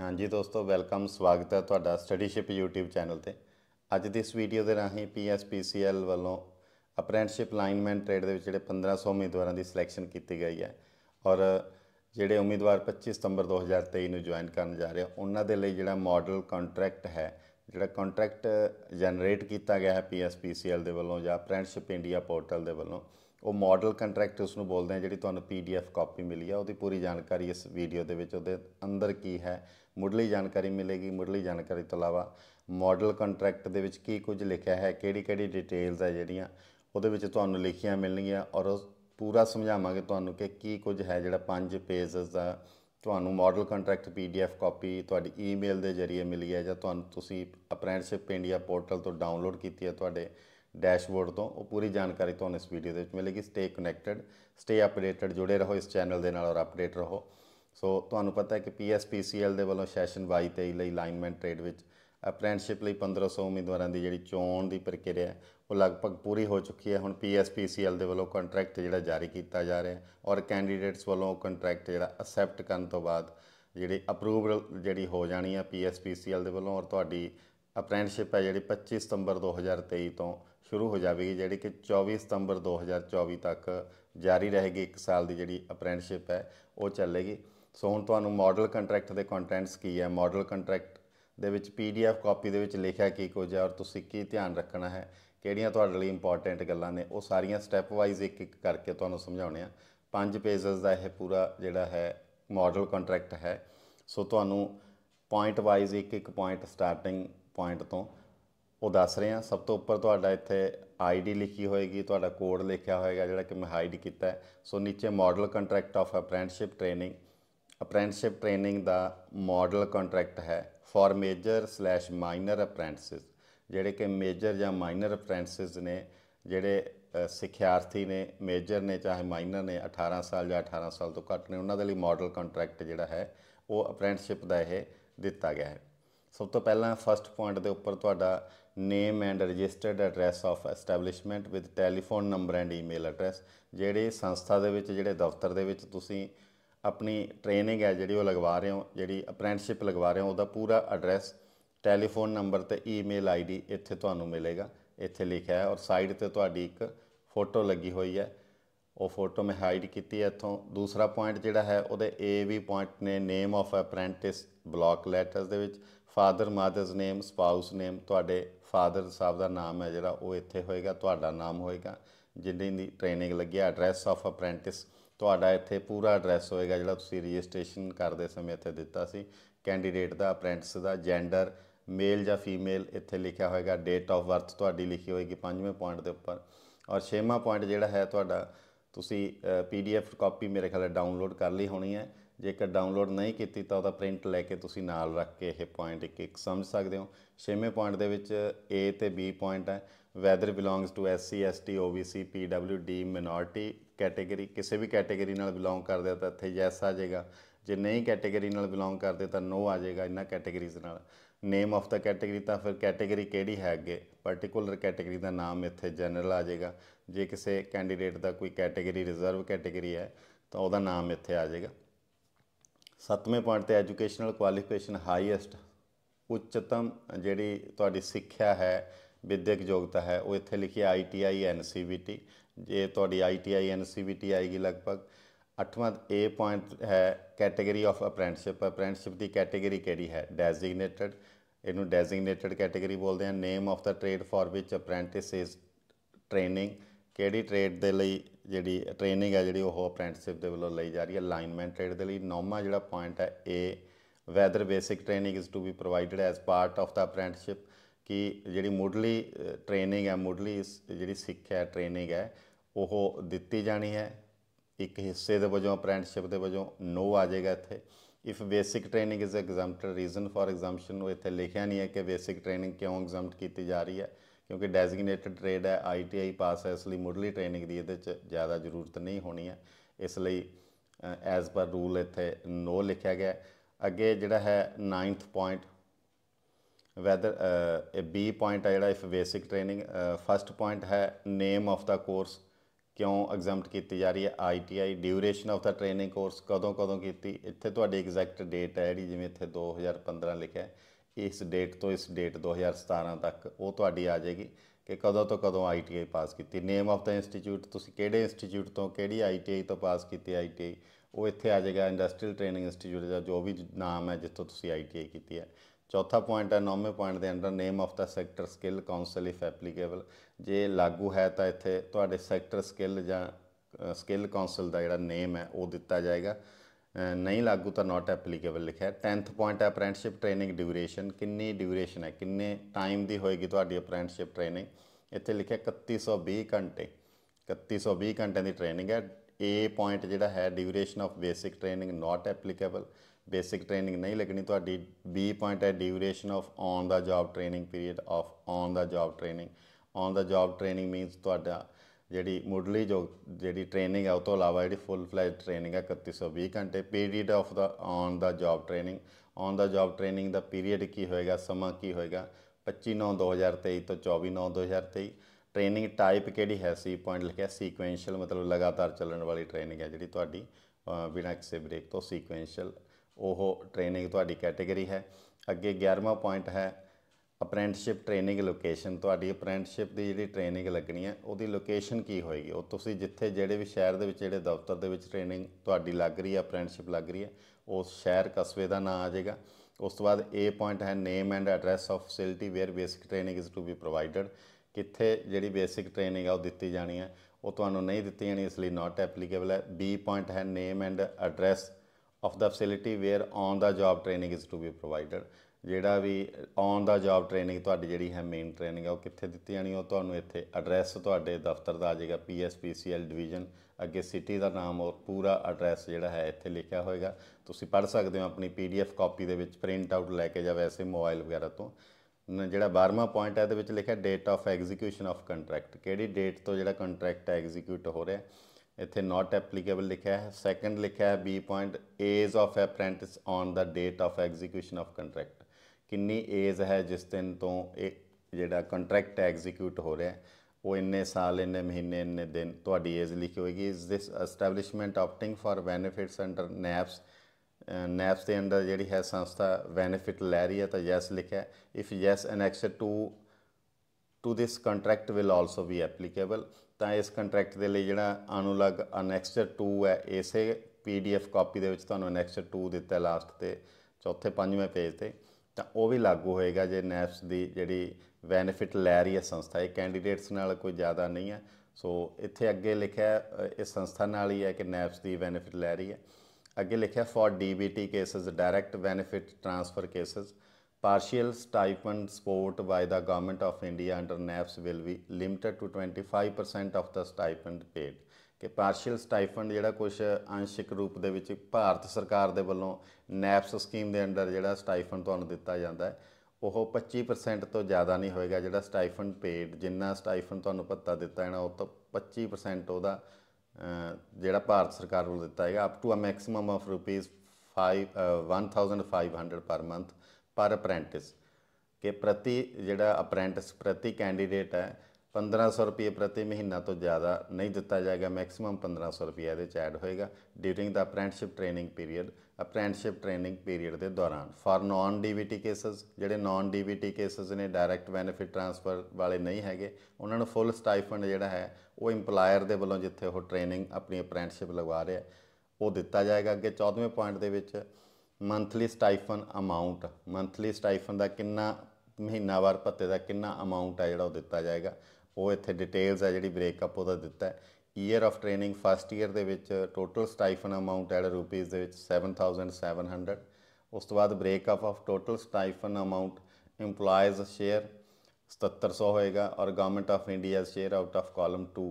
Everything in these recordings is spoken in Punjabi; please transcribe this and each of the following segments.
ਹਾਂਜੀ ਦੋਸਤੋ ਵੈਲਕਮ ਸਵਾਗਤ ਹੈ ਤੁਹਾਡਾ ਸਟੱਡੀਸ਼ਿਪ YouTube ਚੈਨਲ ਤੇ ਅੱਜ ਦੀ ਇਸ ਵੀਡੀਓ ਦੇ ਰਾਹੀਂ PSPCL ਵੱਲੋਂ ਅਪ੍ਰੈਂਟਿਸਸ਼ਿਪ ਅਲਾਈਨਮੈਂਟ ਟ੍ਰੇਡ ਦੇ ਵਿੱਚ ਜਿਹੜੇ 1500 ਉਮੀਦਵਾਰਾਂ ਦੀ ਸਿਲੈਕਸ਼ਨ ਕੀਤੀ ਗਈ ਹੈ ਔਰ ਜਿਹੜੇ ਉਮੀਦਵਾਰ 25 ਸਤੰਬਰ 2023 ਨੂੰ ਜੁਆਇਨ ਕਰਨ ਜਾ ਰਹੇ ਉਹਨਾਂ ਦੇ ਲਈ ਜਿਹੜਾ ਮਾਡਲ ਕੰਟਰੈਕਟ ਹੈ ਜਿਹੜਾ ਕੰਟਰੈਕਟ ਜਨਰੇਟ ਕੀਤਾ ਗਿਆ ਹੈ PSPCL ਦੇ ਵੱਲੋਂ ਜਾਂ ਅਪ੍ਰੈਂਟਿਸਸ਼ਿਪ ਇੰਡੀਆ ਪੋਰਟਲ ਦੇ ਵੱਲੋਂ ਉਹ ਮਾਡਲ ਕੰਟਰੈਕਟ ਉਸ ਨੂੰ ਬੋਲਦੇ ਆ ਜਿਹੜੀ ਤੁਹਾਨੂੰ PDF ਕਾਪੀ ਮਿਲੀ ਆ ਉਹਦੀ ਪੂਰੀ ਜਾਣਕਾਰੀ ਇਸ ਵੀਡੀਓ ਦੇ ਵਿੱਚ ਉਹਦੇ ਅੰਦਰ ਕੀ ਹੈ ਮੁੱਢਲੀ ਜਾਣਕਾਰੀ ਮਿਲੇਗੀ ਮੁੱਢਲੀ ਜਾਣਕਾਰੀ ਤੋਂ ਇਲਾਵਾ ਮਾਡਲ ਕੰਟਰੈਕਟ ਦੇ ਵਿੱਚ ਕੀ ਕੁਝ ਲਿਖਿਆ ਹੈ ਕਿਹੜੀ ਕਿਹੜੀ ਡਿਟੇਲਸ ਹੈ ਜਿਹੜੀਆਂ ਉਹਦੇ ਵਿੱਚ ਤੁਹਾਨੂੰ ਲਿਖੀਆਂ ਮਿਲਣਗੀਆਂ ਔਰ ਪੂਰਾ ਸਮਝਾਵਾਂਗੇ ਤੁਹਾਨੂੰ ਕਿ ਕੀ ਕੁਝ ਹੈ ਜਿਹੜਾ ਪੰਜ ਪੇजेस ਦਾ ਤੁਹਾਨੂੰ ਮਾਡਲ ਕੰਟਰੈਕਟ ਪੀਡੀਐਫ ਕਾਪੀ ਤੁਹਾਡੀ ਈਮੇਲ ਦੇ ਜ਼ਰੀਏ ਮਿਲੀ ਹੈ ਜਾਂ ਤੁਹਾਨੂੰ ਤੁਸੀਂ ਅਪ੍ਰੈਂਟਿਸਿਪ ਇੰਡੀਆ ਪੋਰਟਲ ਤੋਂ ਡਾਊਨਲੋਡ ਕੀਤੀ ਹੈ ਤੁਹਾਡੇ ਡੈਸ਼ਬੋਰਡ ਤੋਂ ਉਹ ਪੂਰੀ ਜਾਣਕਾਰੀ ਤੁਹਾਨੂੰ ਇਸ ਵੀਡੀਓ ਦੇ ਵਿੱਚ ਮਿਲੇਗੀ ਸਟੇ ਕਨੈਕਟਡ ਸਟੇ ਅਪਡੇਟਡ ਜੁੜੇ ਰਹੋ ਇਸ ਚੈਨਲ ਦੇ ਨਾਲ ਔਰ ਅਪਡੇਟ ਰਹੋ ਸੋ ਤੁਹਾਨੂੰ ਪਤਾ ਹੈ ਕਿ ਪੀਐਸਪੀਸੀਐਲ ਦੇ ਵੱਲੋਂ ਸੈਸ਼ਨ 22 23 ਲਈ ਅਲਾਈਨਮੈਂਟ ਟ੍ਰੇਡ ਵਿੱਚ ਅਪ੍ਰੈਂਟਿਸਸ਼ਿਪ ਲਈ 1500 ਉਮੀਦਵਾਰਾਂ ਦੀ ਜਿਹੜੀ ਚੋਣ ਦੀ ਪ੍ਰਕਿਰਿਆ ਉਹ ਲਗਭਗ ਪੂਰੀ ਹੋ ਚੁੱਕੀ ਹੈ ਹੁਣ ਪੀਐਸਪੀਸੀਐਲ ਦੇ ਵੱਲੋਂ ਕੰਟਰੈਕਟ ਜਿਹੜਾ ਜਾਰੀ ਕੀਤਾ ਜਾ ਰਿਹਾ ਔਰ ਕੈਂਡੀਡੇਟਸ ਵੱਲੋਂ ਕੰਟਰੈਕਟ ਜਿਹੜਾ ਅਸੈਪਟ ਕਰਨ ਤੋਂ ਬਾਅਦ ਜਿਹੜੀ ਅਪਰੂਵਲ ਜਿਹੜੀ ਹੋ ਜਾਣੀ ਹੈ ਪੀਐਸਪੀਸੀਐਲ ਦੇ ਵੱਲੋਂ ਔਰ ਤੁਹਾਡੀ ਅਪ੍ਰੈਂਟਿਸਸ਼ਿਪ ਹੈ ਜਿਹੜੀ 25 ਸਤੰਬਰ 2023 ਤੋਂ ਸ਼ੁਰੂ ਹੋ ਜਾਵੇਗੀ ਜਿਹੜੀ ਕਿ 24 ਸਤੰਬਰ 2024 ਤੱਕ ਜਾਰੀ ਰਹੇਗੀ 1 ਸਾਲ ਦੀ ਜਿਹੜੀ ਅਪ੍ਰੈਂਟਿਸਸ਼ਿਪ ਹੈ ਉਹ ਚੱਲੇਗੀ ਸੋ ਹੁਣ ਤੁਹਾਨੂੰ ਮਾਡਲ ਕੰਟਰੈਕਟ ਦੇ ਕੰਟੈਂਟਸ ਕੀ ਹੈ ਮਾਡਲ ਕੰਟਰੈਕਟ ਦੇ ਵਿੱਚ ਪੀਡੀਐਫ ਕਾਪੀ ਦੇ ਵਿੱਚ ਲਿਖਿਆ ਕੀ ਕੁਝ ਹੈ ਔਰ ਤੁਸੀਂ ਕੀ ਧਿਆਨ ਰੱਖਣਾ ਹੈ ਕਿਹੜੀਆਂ ਤੁਹਾਡੇ ਲਈ ਇੰਪੋਰਟੈਂਟ ਗੱਲਾਂ ਨੇ ਉਹ ਸਾਰੀਆਂ ਸਟੈਪ ਵਾਈਜ਼ ਇੱਕ ਇੱਕ ਕਰਕੇ ਤੁਹਾਨੂੰ ਸਮਝਾਉਣੇ ਆ ਪੰਜ ਪੇजेस ਦਾ ਇਹ ਪੂਰਾ ਜਿਹੜਾ ਹੈ ਮਾਡਲ ਕੰਟਰੈਕਟ ਹੈ ਸੋ ਤੁਹਾਨੂੰ ਪੁਆਇੰਟ ਵਾਈਜ਼ ਇੱਕ ਇੱਕ ਪੁਆਇੰਟ ਸਟਾਰਟਿੰਗ ਪੁਆਇੰਟ ਤੋਂ ਉਹ ਦੱਸ ਰਹੇ ਆ ਸਭ ਤੋਂ ਉੱਪਰ ਤੁਹਾਡਾ ਇੱਥੇ ਆਈਡੀ ਲਿਖੀ ਹੋਏਗੀ ਤੁਹਾਡਾ ਕੋਡ ਲਿਖਿਆ ਹੋਏਗਾ ਜਿਹੜਾ ਕਿ ਮੈਂ ਹਾਈਡ ਕੀਤਾ ਸੋ ਨੀਚੇ model contract of apprenticeship training apprenticeship training ਦਾ ਮਾਡਲ ਕੰਟਰੈਕਟ ਹੈ ਫॉर ਮੇਜਰ/ਮਾਈਨਰ ਅਪ੍ਰੈਂਟਿਸਸ ਜਿਹੜੇ ਕਿ ਮੇਜਰ ਜਾਂ ਮਾਈਨਰ ਅਪ੍ਰੈਂਟਿਸਸ ਨੇ ਜਿਹੜੇ ਸਿੱਖਿਆਰਥੀ ਨੇ ਮੇਜਰ ਨੇ ਚਾਹੇ ਮਾਈਨਰ ਨੇ 18 ਸਾਲ ਜਾਂ 18 ਸਾਲ ਤੋਂ ਘੱਟ ਨੇ ਉਹਨਾਂ ਦੇ ਲਈ ਮਾਡਲ ਕੰਟਰੈਕਟ ਜਿਹੜਾ ਹੈ ਉਹ ਅਪ੍ਰੈਂਟਿਸਸ਼ਿਪ ਦਾ ਇਹ ਦਿੱਤਾ ਗਿਆ ਹੈ ਸਭ ਤੋਂ ਪਹਿਲਾਂ ਫਰਸਟ ਪੁਆਇੰਟ ਦੇ ਉੱਪਰ ਤੁਹਾਡਾ name and registered address of establishment with telephone number and email address ਜਿਹੜੇ ਸੰਸਥਾ ਦੇ ਵਿੱਚ ਜਿਹੜੇ ਦਫ਼ਤਰ ਦੇ ਵਿੱਚ ਤੁਸੀਂ ਆਪਣੀ ਟ੍ਰੇਨਿੰਗ ਹੈ ਜਿਹੜੀ ਉਹ ਲਗਵਾ ਰਹੇ ਹੋ ਜਿਹੜੀ ਅਪ੍ਰੈਂਟਿਸਸ਼ਿਪ ਲਗਵਾ ਰਹੇ ਹੋ ਉਹਦਾ ਪੂਰਾ ਐਡਰੈਸ ਟੈਲੀਫੋਨ ਨੰਬਰ ਤੇ ਈਮੇਲ ਆਈਡੀ ਇੱਥੇ ਤੁਹਾਨੂੰ ਮਿਲੇਗਾ ਇੱਥੇ ਲਿਖਿਆ ਹੈ ਔਰ ਸਾਈਡ ਤੇ ਤੁਹਾਡੀ ਇੱਕ ਫੋਟੋ ਲੱਗੀ ਹੋਈ ਹੈ ਉਹ ਫੋਟੋ ਮੈਂ ਹਾਈਡ ਕੀਤੀ ਹੈ ਇੱਥੋਂ ਦੂਸਰਾ ਪੁਆਇੰਟ ਜਿਹੜਾ ਹੈ ਉਹਦੇ ਏ ਵੀ ਪੁਆਇੰਟ ਨੇ name of apprentice block letters ਦੇ ਵਿੱਚ ਫਾਦਰ ਮਾਦਰਸ ਨੇਮ ਸਪਾਊਸ ਨੇਮ ਤੁਹਾਡੇ ਫਾਦਰ ਸਾਹਿਬ ਦਾ ਨਾਮ ਹੈ ਜਿਹੜਾ ਉਹ ਇੱਥੇ ਹੋਏਗਾ ਤੁਹਾਡਾ ਨਾਮ ਹੋਏਗਾ ਦੀ ਟ੍ਰੇਨਿੰਗ ਲੱਗੀ ਐਡਰੈਸ ਆਫ ਅਪ੍ਰੈਂਟਿਸ ਤੁਹਾਡਾ ਇੱਥੇ ਪੂਰਾ ਐਡਰੈਸ ਹੋਏਗਾ ਜਿਹੜਾ ਤੁਸੀਂ ਰਜਿਸਟ੍ਰੇਸ਼ਨ ਕਰਦੇ ਸਮੇਂ ਇੱਥੇ ਦਿੱਤਾ ਸੀ ਕੈਂਡੀਡੇਟ ਦਾ ਅਪ੍ਰੈਂਟਿਸ ਦਾ ਜੈਂਡਰ ਮੇਲ ਜਾਂ ਫੀਮੇਲ ਇੱਥੇ ਲਿਖਿਆ ਹੋਏਗਾ ਡੇਟ ਆਫ ਬਰਥ ਤੁਹਾਡੀ ਲਿਖੀ ਹੋਏਗੀ ਪੰਜਵੇਂ ਪੁਆਇੰਟ ਦੇ ਉੱਪਰ ਔਰ ਛੇਵਾਂ ਪੁਆਇੰਟ ਜਿਹੜਾ ਹੈ ਤੁਹਾਡਾ ਤੁਸੀਂ ਪੀਡੀਐਫ ਕਾਪੀ ਮੇਰੇ ਖਿਆਲ ਡਾਊਨਲੋਡ ਕਰ ਲਈ ਹੋਣੀ ਹੈ ਜੇਕਰ ਡਾਊਨਲੋਡ ਨਹੀਂ ਕੀਤੀ ਤਾਂ ਉਹਦਾ ਪ੍ਰਿੰਟ ਲੈ ਕੇ ਤੁਸੀਂ ਨਾਲ ਰੱਖ ਕੇ ਇਹ ਪੁਆਇੰਟ ਇੱਕ ਇੱਕ ਸਮਝ ਸਕਦੇ ਹੋ ਛੇਵੇਂ ਪੁਆਇੰਟ ਦੇ ਵਿੱਚ A ਤੇ B ਪੁਆਇੰਟ ਹੈ whether belongs to C P W D minority category ਕਿਸੇ ਵੀ ਕੈਟਾਗਰੀ ਨਾਲ ਬਿਲੋਂਗ ਕਰਦੇ ਤਾਂ ਇੱਥੇ ਯੈਸ ਆ ਜਾਏਗਾ ਜੇ ਨਹੀਂ ਕੈਟਾਗਰੀ ਨਾਲ ਬਿਲੋਂਗ ਕਰਦੇ ਤਾਂ ਨੋ ਆ ਜਾਏਗਾ ਇਹਨਾਂ ਕੈਟਾਗਰੀਜ਼ ਨਾਲ ਨੇਮ ਆਫ ਦਾ ਕੈਟਾਗਰੀ ਤਾਂ ਫਿਰ ਕੈਟਾਗਰੀ ਕਿਹੜੀ ਹੈ ਅੱਗੇ ਪਾਰਟਿਕੂਲਰ ਕੈਟਾਗਰੀ ਦਾ ਨਾਮ ਇੱਥੇ ਜਨਰਲ ਆ ਜਾਏਗਾ ਜੇ ਕਿਸੇ ਕੈਂਡੀਡੇਟ ਦਾ ਕੋਈ ਕੈਟਾਗਰੀ ਰਿਜ਼ਰਵ ਕੈਟਾਗਰੀ ਹੈ ਤਾਂ ਉਹਦਾ ਨਾਮ ਇੱਥੇ ਆ ਜਾਏਗਾ ਸੱਤਵੇਂ ਪੁਆਇੰਟ ਤੇ ਐਜੂਕੇਸ਼ਨਲ ਕੁਆਲੀਫਿਕੇਸ਼ਨ ਹਾਈਐਸਟ ਉੱਚਤਮ ਜਿਹੜੀ ਤੁਹਾਡੀ ਸਿੱਖਿਆ ਹੈ ਵਿਦਿਅਕ ਯੋਗਤਾ ਹੈ ਉਹ ਇੱਥੇ ਲਿਖਿਆ ਆਈਟੀਆਈ ਐਨਸੀਵੀਟੀ ਜੇ ਤੁਹਾਡੀ ਆਈਟੀਆਈ ਐਨਸੀਵੀਟੀ ਆਏਗੀ ਲਗਭਗ 8ਵਾਂ ਏ ਪੁਆਇੰਟ ਹੈ ਕੈਟਾਗਰੀ ਆਫ ਅਪ੍ਰੈਂਟਿਸਸ਼ਿਪ ਅਪ੍ਰੈਂਟਿਸਸ਼ਿਪ ਦੀ ਕੈਟਾਗਰੀ ਕਿਹੜੀ ਹੈ ਡੈਜ਼ਿਗਨੇਟਡ ਇਹਨੂੰ ਡੈਜ਼ਿਗਨੇਟਡ ਕੈਟਾਗਰੀ ਬੋਲਦੇ ਆ name of the trade for which apprentice is training ਕਿਹੜੀ ਟ੍ਰੇਡ ਦੇ ਲਈ ਜਿਹੜੀ ਟ੍ਰੇਨਿੰਗ ਹੈ ਜਿਹੜੀ ਉਹ ਅਪ੍ਰੈਂਟਿਸਸ਼ਿਪ ਦੇ ਵੱਲੋਂ ਲਈ ਜਾ ਰਹੀ ਹੈ ਅਲਾਈਨਮੈਂਟ ਟ੍ਰੇਡ ਦੇ ਲਈ ਨੌਵਾਂ ਜਿਹੜਾ ਪੁਆਇੰਟ ਹੈ A whether basic training is to be provided as part of the apprenticeship ਕਿ ਜਿਹੜੀ ਮੋਡਲੀ ਟ੍ਰੇਨਿੰਗ ਹੈ ਮੋਡਲੀ ਜਿਹੜੀ ਸਿੱਖਿਆ ਟ੍ਰੇਨਿੰਗ ਹੈ ਉਹ ਦਿੱਤੀ ਜਾਣੀ ਹੈ ਇੱਕ ਹਿੱਸੇ ਦੇ ਵਜੋਂ ਅਪ੍ਰੈਂਟਿਸਸ਼ਿਪ ਦੇ ਵਜੋਂ ਨੋ ਆ ਜਾਏਗਾ ਇੱਥੇ if basic training is exempted reason for exemption ਉਹ ਇੱਥੇ ਲਿਖਿਆ ਨਹੀਂ ਹੈ ਕਿ ਬੇਸਿਕ ਟ੍ਰੇਨਿੰਗ ਕਿਉਂ ਐਗਜ਼ੈਂਪਟ ਕੀਤੀ ਜਾ ਰਹੀ ਹੈ ਕਿਉਂਕਿ ਡੈਜ਼ਿਗਨੇਟਡ ਟ੍ਰੇਡ ਹੈ ਆਈਟੀਆਈ ਪਾਸ ਹੈ ਇਸ ਲਈ ਮੁੱਢਲੀ ਟ੍ਰੇਨਿੰਗ ਦੀ ਇਹਦੇ 'ਚ ਜ਼ਿਆਦਾ ਜ਼ਰੂਰਤ ਨਹੀਂ ਹੋਣੀ ਹੈ ਇਸ ਲਈ ਐਜ਼ ਪਰ ਰੂਲ ਇੱਥੇ ਨੋ ਲਿਖਿਆ ਗਿਆ ਅੱਗੇ ਜਿਹੜਾ ਹੈ 9th ਪੁਆਇੰਟ ਵੈਦਰ ਇਹ ਬੀ ਪੁਆਇੰਟ ਹੈ ਜਿਹੜਾ if basic training first point ਹੈ ਨੇਮ ਆਫ ਦਾ ਕੋਰਸ ਕਿਉਂ ਐਗਜ਼ੈਂਪਟ ਕੀਤੀ ਜਾ ਰਹੀ ਹੈ ITI duration of the training course ਕਦੋਂ ਕਦੋਂ ਕੀਤੀ ਇੱਥੇ ਤੁਹਾਡੀ ਐਗਜ਼ੈਕਟ ਡੇਟ ਹੈ ਜਿਹੜੀ ਜਿਵੇਂ ਇੱਥੇ 2015 ਲਿਖਿਆ ਹੈ ਇਸ ਡੇਟ ਤੋਂ ਇਸ ਡੇਟ 2017 ਤੱਕ ਉਹ ਤੁਹਾਡੀ ਆ ਜਾਏਗੀ ਕਿ ਕਦੋਂ ਤੋਂ ਕਦੋਂ ਆਈਟੀਆਈ ਪਾਸ ਕੀਤੀ ਨੇਮ ਆਫ ਦਾ ਇੰਸਟੀਚਿਊਟ ਤੁਸੀਂ ਕਿਹੜੇ ਇੰਸਟੀਚਿਊਟ ਤੋਂ ਕਿਹੜੀ ਆਈਟੀਆਈ ਤੋਂ ਪਾਸ ਕੀਤੀ ਆਈਟੀਆਈ ਉਹ ਇੱਥੇ ਆ ਜਾਏਗਾ ਇੰਡਸਟਰੀਅਲ ਟ੍ਰੇਨਿੰਗ ਇੰਸਟੀਚਿਊਟ ਦਾ ਜੋ ਵੀ ਨਾਮ ਹੈ ਜਿੱਥੋਂ ਤੁਸੀਂ ਆਈਟੀਆਈ ਕੀਤੀ ਹੈ ਚੌਥਾ ਪੁਆਇੰਟ ਹੈ ਨੌਵੇਂ ਪੁਆਇੰਟ ਦੇ under name of the sector skill council if applicable ਜੇ ਲਾਗੂ ਹੈ ਤਾਂ ਇੱਥੇ ਤੁਹਾਡੇ ਸੈਕਟਰ ਸਕਿੱਲ ਜਾਂ ਸਕਿੱਲ ਕਾਉਂਸਲ ਦਾ ਜਿਹੜਾ ਨੇਮ ਹੈ ਉਹ ਦਿੱਤਾ ਜਾਏਗਾ ਨਹੀਂ ਲਾਗੂ ਤਾਂ ਨਾਟ ਐਪਲੀਕੇਬਲ ਲਿਖਿਆ 10th ਪੁਆਇੰਟ ਹੈ ਅਪ੍ਰੈਂਟਿਸਸ਼ਿਪ ਟ੍ਰੇਨਿੰਗ ਡਿਊਰੇਸ਼ਨ ਕਿੰਨੀ ਡਿਊਰੇਸ਼ਨ ਹੈ ਕਿੰਨੇ ਟਾਈਮ ਦੀ ਹੋਏਗੀ ਤੁਹਾਡੀ ਅਪ੍ਰੈਂਟਿਸਸ਼ਿਪ ਟ੍ਰੇਨਿੰਗ ਇੱਥੇ ਲਿਖਿਆ 3120 ਘੰਟੇ 3120 ਘੰਟੇ ਦੀ ਟ੍ਰੇਨਿੰਗ ਹੈ A ਪੁਆਇੰਟ ਜਿਹੜਾ ਹੈ duration of basic training not applicable basic training ਨਹੀਂ ਲੱਗਣੀ ਤੁਹਾਡੀ B ਪੁਆਇੰਟ ਹੈ duration of on the job training period of on the job training on the job training means ਤੁਹਾਡਾ ਜਿਹੜੀ ਮੁੱਢਲੀ ਜੋ ਜਿਹੜੀ ਟ੍ਰੇਨਿੰਗ ਹੈ ਉਸ ਤੋਂ ਇਲਾਵਾ ਜਿਹੜੀ ਫੁੱਲ ਫਲੈਜ ਟ੍ਰੇਨਿੰਗ ਹੈ 3120 ਘੰਟੇ period of the on the job training on the job training ਦਾ ਪੀਰੀਅਡ ਕੀ ਹੋਏਗਾ ਸਮਾਂ ਕੀ ਹੋਏਗਾ 25/9/2023 ਤੋਂ 24/9/2023 ਟ੍ਰੇਨਿੰਗ ਟਾਈਪ ਕਿਹੜੀ ਹੈ ਸੀ ਪੁਆਇੰਟ ਲਿਖਿਆ ਸੀਕੁਐਂਸ਼ੀਅਲ ਮਤਲਬ ਲਗਾਤਾਰ ਚੱਲਣ ਵਾਲੀ ਟ੍ਰੇਨਿੰਗ ਹੈ ਜਿਹੜੀ ਤੁਹਾਡੀ ਬਿਨਾਂ ਕਿਸੇ ਬ੍ਰੇਕ ਤੋਂ ਸੀਕੁਐਂਸ਼ੀਅਲ ਉਹ ਟ੍ਰੇਨਿੰਗ ਤੁਹਾਡੀ ਕੈਟਾਗਰੀ ਹੈ ਅੱਗੇ 11ਵਾਂ ਪੁਆਇੰਟ ਹੈ ਅਪ੍ਰੈਂਟਿਸਸ਼ਿਪ ਟ੍ਰੇਨਿੰਗ ਲੋਕੇਸ਼ਨ ਤੁਹਾਡੀ ਅਪ੍ਰੈਂਟਿਸਸ਼ਿਪ ਦੀ ਜਿਹੜੀ ਟ੍ਰੇਨਿੰਗ ਲੱਗਣੀ ਹੈ ਉਹਦੀ ਲੋਕੇਸ਼ਨ ਕੀ ਹੋਏਗੀ ਉਹ ਤੁਸੀਂ ਜਿੱਥੇ ਜਿਹੜੇ ਵੀ ਸ਼ਹਿਰ ਦੇ ਵਿੱਚ ਜਿਹੜੇ ਦਫ਼ਤਰ ਦੇ ਵਿੱਚ ਟ੍ਰੇਨਿੰਗ ਤੁਹਾਡੀ ਲੱਗ ਰਹੀ ਹੈ ਅਪ੍ਰੈਂਟਿਸਸ਼ਿਪ ਲੱਗ ਰਹੀ ਹੈ ਉਸ ਸ਼ਹਿਰ ਕਸਬੇ ਦਾ ਨਾਮ ਆ ਜਾਏਗਾ ਉਸ ਤੋਂ ਬਾਅਦ A ਪੁਆਇੰਟ ਹੈ name and address of facility where basic training is to be provided ਕਿੱਥੇ ਜਿਹੜੀ ਬੇਸਿਕ ਟ੍ਰੇਨਿੰਗ ਆ ਉਹ ਦਿੱਤੀ ਜਾਣੀ ਹੈ ਉਹ ਤੁਹਾਨੂੰ ਨਹੀਂ ਦਿੱਤੀ ਜਾਣੀ ਇਸ ਲਈ ਨਾਟ ਐਪਲੀਕੇਬਲ ਹੈ B ਪੁਆਇੰਟ ਹੈ name and address of the facility where on the job training is to be provided ਜਿਹੜਾ ਵੀ ਔਨ ਦਾ ਜੌਬ ਟ੍ਰੇਨਿੰਗ ਤੁਹਾਡੀ ਜਿਹੜੀ ਹੈ ਮੇਨ ਟ੍ਰੇਨਿੰਗ ਹੈ ਉਹ ਕਿੱਥੇ ਦਿੱਤੀ ਜਾਣੀ ਉਹ ਤੁਹਾਨੂੰ ਇੱਥੇ ਐਡਰੈਸ ਤੁਹਾਡੇ ਦਫ਼ਤਰ ਦਾ ਆ ਜਾਏਗਾ ਪੀਐਸਪੀਸੀਐਲ ਡਿਵੀਜ਼ਨ ਅੱਗੇ ਸਿਟੀ ਦਾ ਨਾਮ ਔਰ ਪੂਰਾ ਐਡਰੈਸ ਜਿਹੜਾ ਹੈ ਇੱਥੇ ਲਿਖਿਆ ਹੋਏਗਾ ਤੁਸੀਂ ਪੜ੍ਹ ਸਕਦੇ ਹੋ ਆਪਣੀ ਪੀਡੀਐਫ ਕਾਪੀ ਦੇ ਵਿੱਚ ਪ੍ਰਿੰਟ ਆਊਟ ਲੈ ਕੇ ਜਾ ਵੈਸੇ ਮੋਬਾਈਲ ਵਗੈਰਾ ਤੋਂ ਜਿਹੜਾ 12ਵਾਂ ਪੁਆਇੰਟ ਹੈ ਇਹਦੇ ਵਿੱਚ ਲਿਖਿਆ date of execution of contract ਕਿਹੜੀ ਡੇਟ ਤੋਂ ਜਿਹੜਾ ਕੰਟਰੈਕਟ ਐਗਜ਼ੀਕਿਊਟ ਹੋ ਰਿਹਾ ਇੱਥੇ ਨਾਟ ਐਪਲੀਕੇਬਲ ਲਿਖਿਆ ਹੈ ਸੈਕੰਡ ਲਿਖਿਆ ਹੈ B point age of apprentice on the date of execution of contract ਕਿੰਨੀ ਏਜ ਹੈ ਜਿਸ ਦਿਨ ਤੋਂ ਇਹ ਜਿਹੜਾ ਕੰਟਰੈਕਟ ਐਗਜ਼ੀਕਿਊਟ ਹੋ ਰਿਹਾ ਉਹ ਇੰਨੇ ਸਾਲ ਇੰਨੇ ਮਹੀਨੇ ਇੰਨੇ ਦਿਨ ਤੁਹਾਡੀ ਏਜ ਲਿਖੀ ਹੋਏਗੀ ਇਸ this establishment opting for benefits under NAPS NAPS ਦੇ ਅੰਡਰ ਜਿਹੜੀ ਹੈ ਸੰਸਥਾ ਬੈਨੀਫਿਟ ਲੈ ਰਹੀ ਹੈ ਤਾਂ ਯੈਸ ਲਿਖਿਆ if yes annexure two to this contract will also be applicable ਤਾਂ ਇਸ ਕੰਟਰੈਕਟ ਦੇ ਲਈ ਜਿਹੜਾ ਅਨੁਲਗ ਅਨੈਕਸਰ 2 ਹੈ ਇਸੇ ਪੀਡੀਐਫ ਕਾਪੀ ਦੇ ਵਿੱਚ ਤੁਹਾਨੂੰ ਅਨੈਕਸਰ 2 ਦਿੱਤਾ ਲਾਸਟ ਤੇ ਚੌਥੇ ਪੰਜਵੇਂ ਪੇਜ ਤੇ ਤਾਂ ਉਹ ਵੀ ਲਾਗੂ ਹੋਏਗਾ ਜੇ ਨੈਪਸ ਦੀ ਜਿਹੜੀ ਬੈਨੀਫਿਟ ਲੈ ਰਹੀ ਹੈ ਸੰਸਥਾ ਇਹ ਕੈਂਡੀਡੇਟਸ ਨਾਲ ਕੋਈ ਜ਼ਿਆਦਾ ਨਹੀਂ ਹੈ ਸੋ ਇੱਥੇ ਅੱਗੇ ਲਿਖਿਆ ਇਸ ਸੰਸਥਾ ਨਾਲ ਹੀ ਹੈ ਕਿ ਨੈਪਸ ਦੀ ਬੈਨੀਫਿਟ ਲੈ ਰਹੀ ਹੈ ਅੱਗੇ ਲਿਖਿਆ for DBT cases direct benefit transfer cases partial stipend support by the government of India under NAPS will be limited to 25% of the stipend paid ਕਿ ਪਾਰਸ਼ੀਅਲ ਸਟਾਈਫੰਡ ਜਿਹੜਾ ਕੁਝ ਅੰਸ਼ਿਕ ਰੂਪ ਦੇ ਵਿੱਚ ਭਾਰਤ ਸਰਕਾਰ ਦੇ ਵੱਲੋਂ ਨੈਪਸ ਸਕੀਮ ਦੇ ਅੰਡਰ ਜਿਹੜਾ ਸਟਾਈਫੰਡ ਤੁਹਾਨੂੰ ਦਿੱਤਾ ਜਾਂਦਾ ਉਹ 25% ਤੋਂ ਜ਼ਿਆਦਾ ਨਹੀਂ ਹੋਏਗਾ ਜਿਹੜਾ ਸਟਾਈਫੰਡ ਪੇਡ ਜਿੰਨਾ ਸਟਾਈਫੰਡ ਤੁਹਾਨੂੰ ਪੱਤਾ ਦਿੱਤਾ ਜਾਣਾ ਉਹ ਤੋਂ 25% ਉਹਦਾ ਜਿਹੜਾ ਭਾਰਤ ਸਰਕਾਰ ਵੱਲੋਂ ਦਿੱਤਾ ਹੈਗਾ up to a maximum of rupees 5 1500 per month ਪਰ ਅਪ੍ਰੈਂਟਿਸ ਕਿ ਪ੍ਰਤੀ ਜਿਹੜਾ ਅਪ੍ਰੈਂਟਿਸ ਪ੍ਰਤੀ ਕੈਂਡੀਡੇਟ ਹੈ 1500 ਰੁਪਏ ਪ੍ਰਤੀ ਮਹੀਨਾ ਤੋਂ ਜ਼ਿਆਦਾ ਨਹੀਂ ਦਿੱਤਾ ਜਾਏਗਾ ਮੈਕਸਿਮਮ 1500 ਰੁਪਏ ਇਹਦੇ ਚ ਐਡ ਹੋਏਗਾ during the apprenticeship training period apprenticeship training period ਦੇ ਦੌਰਾਨ ਫਾਰ ਨਾਨ ਡੀਵੀਟੀ ਕੇਸਸ ਜਿਹੜੇ ਨਾਨ ਡੀਵੀਟੀ ਕੇਸਸ ਨੇ ਡਾਇਰੈਕਟ ਬੈਨੀਫਿਟ ਟ੍ਰਾਂਸਫਰ ਵਾਲੇ ਨਹੀਂ ਹੈਗੇ ਉਹਨਾਂ ਨੂੰ ਫੁੱਲ ਸਟਾਈਫੰਡ ਜਿਹੜਾ ਹੈ ਉਹ EMPLOYER ਦੇ ਵੱਲੋਂ ਜਿੱਥੇ ਉਹ ਟ੍ਰੇਨਿੰਗ ਆਪਣੀ ਅਪ੍ਰੈਂਟਿਸਿਪ ਲਗਵਾ ਰਿਹਾ ਉਹ ਦਿੱਤਾ ਜਾਏਗਾ ਅੱਗੇ 14ਵੇਂ ਪੁਆਇੰਟ ਦੇ ਵਿੱਚ monthly stipend amount monthly stipend ਦਾ ਕਿੰਨਾ ਮਹੀਨਾਵਾਰ ਭੱਤੇ ਦਾ ਕਿੰਨਾ ਅਮਾਉਂਟ ਹੈ ਜਿਹੜਾ ਉਹ ਦਿੱਤਾ ਜਾਏਗਾ ਉਹ ਇੱਥੇ ਡਿਟੇਲਸ ਆ ਜਿਹੜੀ ਬ੍ਰੇਕਅਪ ਉਹਦਾ ਦਿੱਤਾ ਹੈ year of training first year ਦੇ ਵਿੱਚ total stipend amount add rupees ਦੇ ਵਿੱਚ 7700 ਉਸ ਤੋਂ ਬਾਅਦ breakup of total stipend amount EMPLOYEES share 7700 ਹੋਏਗਾ ਔਰ government of India share out of column 2